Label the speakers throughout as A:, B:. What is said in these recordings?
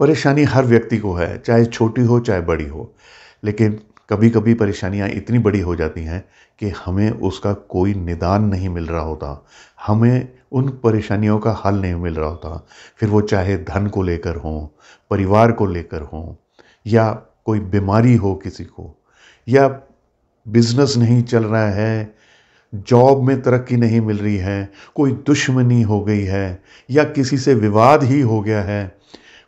A: परेशानी हर व्यक्ति को है चाहे छोटी हो चाहे बड़ी हो लेकिन कभी कभी परेशानियाँ इतनी बड़ी हो जाती हैं कि हमें उसका कोई निदान नहीं मिल रहा होता हमें उन परेशानियों का हल नहीं मिल रहा होता फिर वो चाहे धन को लेकर हों परिवार को लेकर हों या कोई बीमारी हो किसी को या बिजनेस नहीं चल रहा है जॉब में तरक्की नहीं मिल रही है कोई दुश्मनी हो गई है या किसी से विवाद ही हो गया है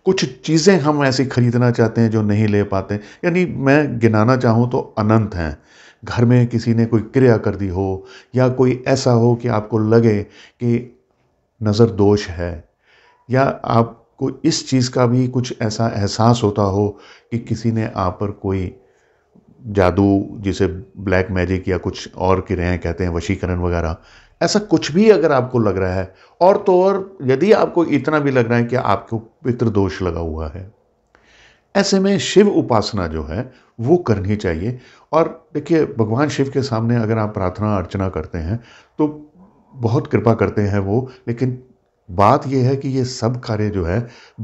A: कुछ चीज़ें हम ऐसी खरीदना चाहते हैं जो नहीं ले पाते यानी मैं गिनाना चाहूँ तो अनंत हैं घर में किसी ने कोई क्रिया कर दी हो या कोई ऐसा हो कि आपको लगे कि नज़र दोष है या आपको इस चीज़ का भी कुछ ऐसा एहसास होता हो कि किसी ने आप पर कोई जादू जिसे ब्लैक मैजिक या कुछ और क्रियाएँ कहते हैं वशीकरण वगैरह ऐसा कुछ भी अगर आपको लग रहा है और तो और यदि आपको इतना भी लग रहा है कि आपको पितृदोष लगा हुआ है ऐसे में शिव उपासना जो है वो करनी चाहिए और देखिए भगवान शिव के सामने अगर आप प्रार्थना अर्चना करते हैं तो बहुत कृपा करते हैं वो लेकिन बात यह है कि ये सब कार्य जो है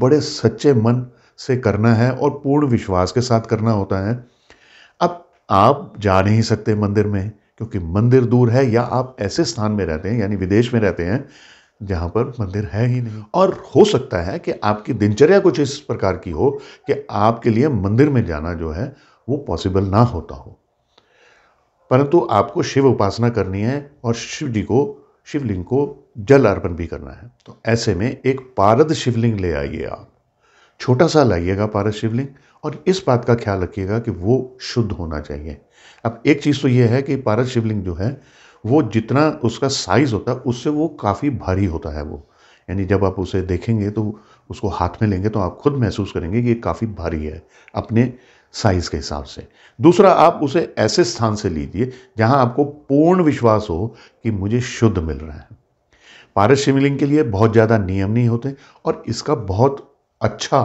A: बड़े सच्चे मन से करना है और पूर्ण विश्वास के साथ करना होता है अब आप जा नहीं सकते मंदिर में क्योंकि मंदिर दूर है या आप ऐसे स्थान में रहते हैं यानी विदेश में रहते हैं जहां पर मंदिर है ही नहीं और हो सकता है कि आपकी दिनचर्या कुछ इस प्रकार की हो कि आपके लिए मंदिर में जाना जो है वो पॉसिबल ना होता हो परंतु आपको शिव उपासना करनी है और शिव जी को शिवलिंग को जल अर्पण भी करना है तो ऐसे में एक पारद शिवलिंग ले आइए आप छोटा सा लाइएगा पारद शिवलिंग और इस बात का ख्याल रखिएगा कि वो शुद्ध होना चाहिए अब एक चीज़ तो ये है कि पारस शिवलिंग जो है वो जितना उसका साइज़ होता है उससे वो काफ़ी भारी होता है वो यानी जब आप उसे देखेंगे तो उसको हाथ में लेंगे तो आप खुद महसूस करेंगे कि ये काफ़ी भारी है अपने साइज़ के हिसाब से दूसरा आप उसे ऐसे स्थान से लीजिए जहां आपको पूर्ण विश्वास हो कि मुझे शुद्ध मिल रहा है पारस शिवलिंग के लिए बहुत ज़्यादा नियम नहीं होते और इसका बहुत अच्छा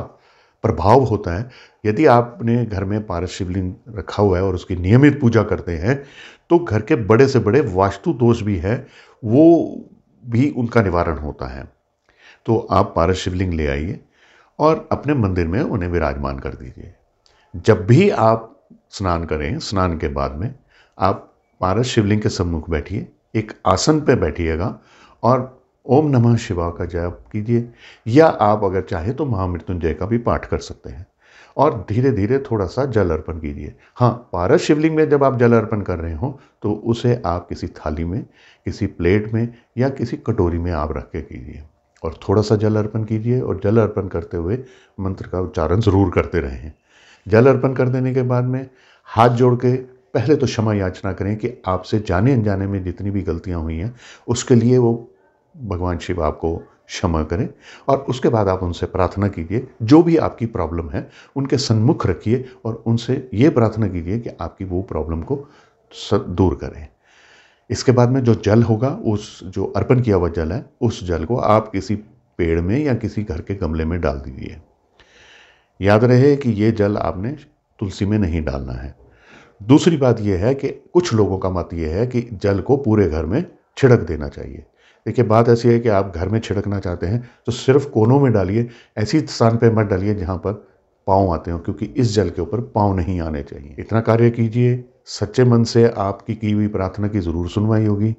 A: प्रभाव होता है यदि आपने घर में पारस शिवलिंग रखा हुआ है और उसकी नियमित पूजा करते हैं तो घर के बड़े से बड़े वास्तु दोष भी हैं वो भी उनका निवारण होता है तो आप पारस शिवलिंग ले आइए और अपने मंदिर में उन्हें विराजमान कर दीजिए जब भी आप स्नान करें स्नान के बाद में आप पारस शिवलिंग के सम्मुख बैठिए एक आसन पर बैठिएगा और ओम नमः शिवा का जाप कीजिए या आप अगर चाहे तो महामृत्युंजय का भी पाठ कर सकते हैं और धीरे धीरे थोड़ा सा जल अर्पण कीजिए हाँ पारस शिवलिंग में जब आप जल अर्पण कर रहे हो तो उसे आप किसी थाली में किसी प्लेट में या किसी कटोरी में आप रख के कीजिए और थोड़ा सा जल अर्पण कीजिए और जल अर्पण करते हुए मंत्र का उच्चारण ज़रूर करते रहें जल अर्पण कर देने के बाद में हाथ जोड़ के पहले तो क्षमा याचना करें कि आपसे जाने अनजाने में जितनी भी गलतियाँ हुई हैं उसके लिए वो भगवान शिव आपको क्षमा करें और उसके बाद आप उनसे प्रार्थना कीजिए जो भी आपकी प्रॉब्लम है उनके सन्मुख रखिए और उनसे ये प्रार्थना कीजिए कि आपकी वो प्रॉब्लम को दूर करें इसके बाद में जो जल होगा उस जो अर्पण किया हुआ जल है उस जल को आप किसी पेड़ में या किसी घर के गमले में डाल दीजिए याद रहे कि ये जल आपने तुलसी में नहीं डालना है दूसरी बात यह है कि कुछ लोगों का मत यह है कि जल को पूरे घर में छिड़क देना चाहिए देखिए बात ऐसी है कि आप घर में छिड़कना चाहते हैं तो सिर्फ कोनों में डालिए ऐसी स्थान पर मत डालिए जहाँ पर पाँव आते हो क्योंकि इस जल के ऊपर पाँव नहीं आने चाहिए इतना कार्य कीजिए सच्चे मन से आपकी की हुई प्रार्थना की ज़रूर सुनवाई होगी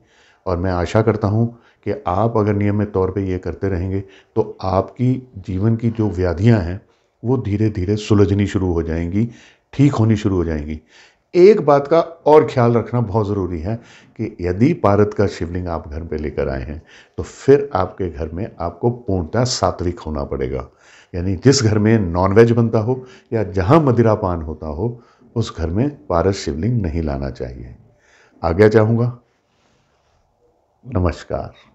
A: और मैं आशा करता हूँ कि आप अगर नियमित तौर पे ये करते रहेंगे तो आपकी जीवन की जो व्याधियाँ हैं वो धीरे धीरे सुलझनी शुरू हो जाएंगी ठीक होनी शुरू हो जाएंगी एक बात का और ख्याल रखना बहुत ज़रूरी है कि यदि पारत का शिवलिंग आप घर पे लेकर आए हैं तो फिर आपके घर में आपको पूर्णतः सात्विक होना पड़ेगा यानी जिस घर में नॉनवेज बनता हो या जहाँ मदिरा पान होता हो उस घर में पारस शिवलिंग नहीं लाना चाहिए आगे चाहूँगा नमस्कार